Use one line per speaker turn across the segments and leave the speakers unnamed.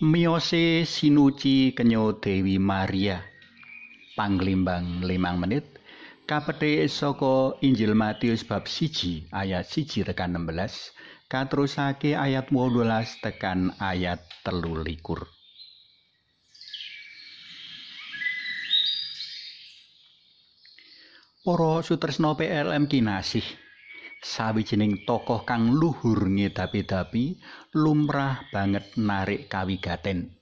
Miose sinuci kenyo Dewi Maria. Panglimbang limang menit kapethik Soko Injil Matius bab siji ayat siji tekan 16 katrusake ayat 12 tekan ayat telu likur. sutresno PLM kinasih sawijining tokoh kang luhur ngedapi-dapi lumrah banget narik kawigaten.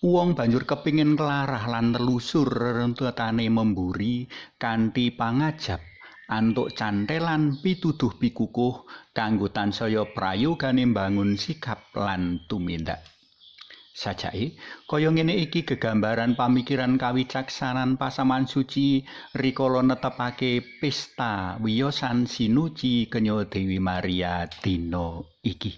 Wong banjur kepingin kelarah lan telusur rentetane memburi kanthi pangajab antuk cantelan pituduh pikukuh kanggo tansaya prayogane mbangun sikap lan tumindak. Sajake kaya ngene iki gegambaran pamikiran kawicaksanan pasaman suci rikala netepake pesta wiyosan sinuci kenya Dewi Maria dina iki.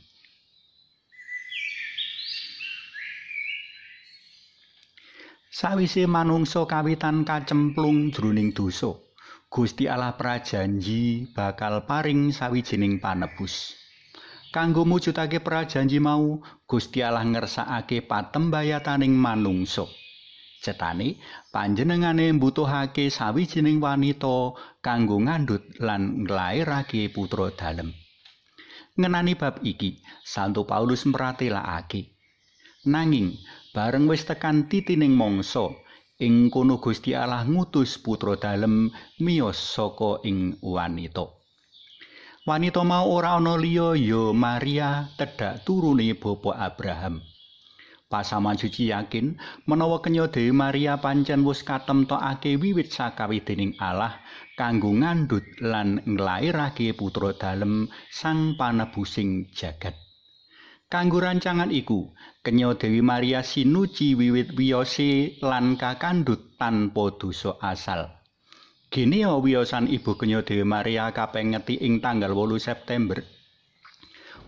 Sawise manungsa kawitan kacemplung jroning dosa, Gusti Allah prajanji bakal paring sawijining panebus. kanggo mujudake prajanji mau Gusti Allah ngersakake patembayataning manungsa. Cetane panjenengane mbutuhake sawijining wanita kanggo ngandhut lan nglairake putra dalem. Ngenani bab iki, Santo Paulus mratelakake. Nanging bareng wis tekan titining mangsa ing kono Gusti Allah ngutus putra dalem miyos saka ing wanita. wanita mau ora ono liya ya Maria tedhak turune bapa Abraham pasaman suci yakin menawa kenya Dewi Maria pancen wis katemtokake wiwit sakawi dening Allah kanggo ngandhut lan nglairake putra dalem sang panebusing jagad. Kanggo rancangan iku, kenya Dewi Maria sinuci wiwit wiyose lan kakandhut tanpa dosa asal. Gene wiyosan Ibu Kenya Dewi Maria kapengeti ing tanggal 8 September.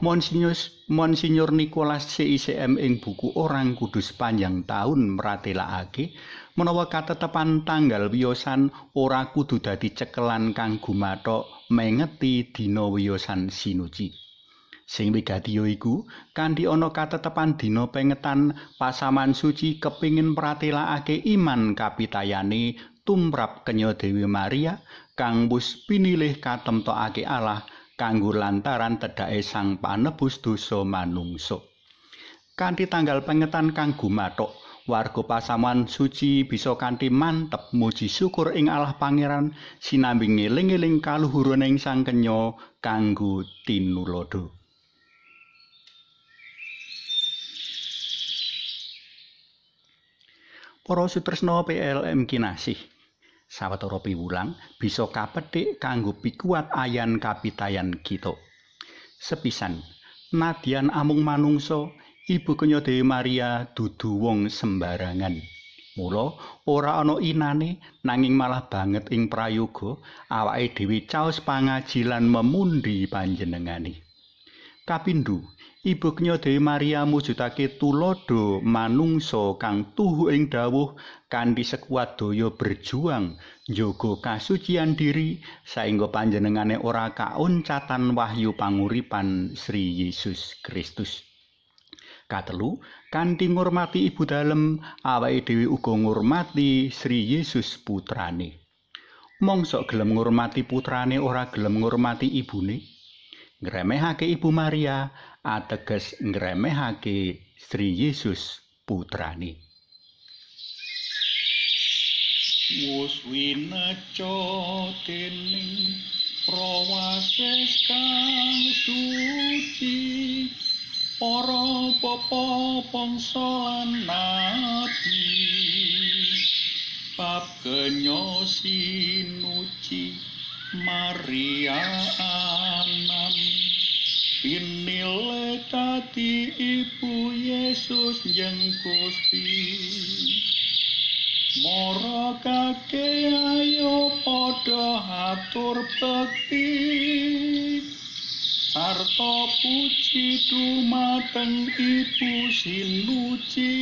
Monsinyur Monsinyur Nicolas CICM ing buku Orang Kudus Panjang Tahun meratelakake menawa katetepan tanggal wiyosan ora kudu dadi cekelan kang gumathok mengeti dina wiyosan sinuci. Sing wigati iku kanthi ana katetepan dina pengetan pasaman suci kepingin meratelakake iman kapitayane tumrap kenya Dewi Maria kang wis pinilih katemtokake Allah kanggo lantaran tedhake Sang Panebus dosa manungsa. Kanthi tanggal pengetan kang gumathok, warga pasaman suci bisa kanthi mantep muji syukur ing Allah Pangeran sinambi ngeling-eling kaluhuraning Sang Kenya kanggo tinulodo. Para sutresna PLM Kinasih. sawetara piwulang bisa kapethik kanggo pikuat ayan kapitayan kita. Sepisan, nadyan amung manungsa, ibu kenya Dewi Maria dudu wong sembarangan. Mula ora ana inane nanging malah banget ing prayoga awake dhewe caos pangajilan memundi panjenengane. Kapindu, ibuknya Dewi Maria mujudake tulodo manungsa kang tuhu ing dawuh kanthi sekuat daya berjuang njogo kasucian diri saengga panjenengane ora Kaoncatan wahyu panguripan Sri Yesus Kristus katelu kanthi ngurmati ibu dalem awake dhewe uga ngurmati Sri Yesus putrane mongso gelem ngurmati putrane ora gelem ngurmati ibune ngremehake Ibu Maria ateges ngremehake Sri Yesus putrani
Mus winaco dening prawases suci para papa bangsa nabi pap kenyo sinuci Maria Annam Inilekati ibu Yesus yang kusti moro ayo podo hatur bekti sarto puji dumateng ibu sinuci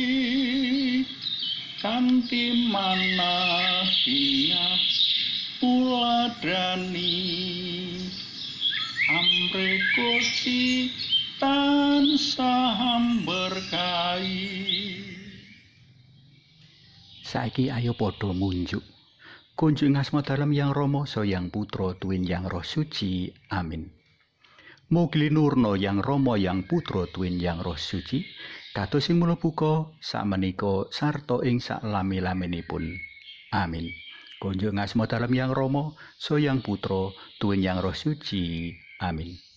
kanti mana singa wadani amreku si tan saham
saiki ayo padha munjuk kunjung asma dalam yang romo so yang putra tuin yang roh suci amin Mugi nurno yang romo yang putra tuin yang roh suci kados buka sak menika sarta ing sak lami amin Konjo ngasmo dalam yang Romo, so yang putro, tuin yang rosuci. Amin.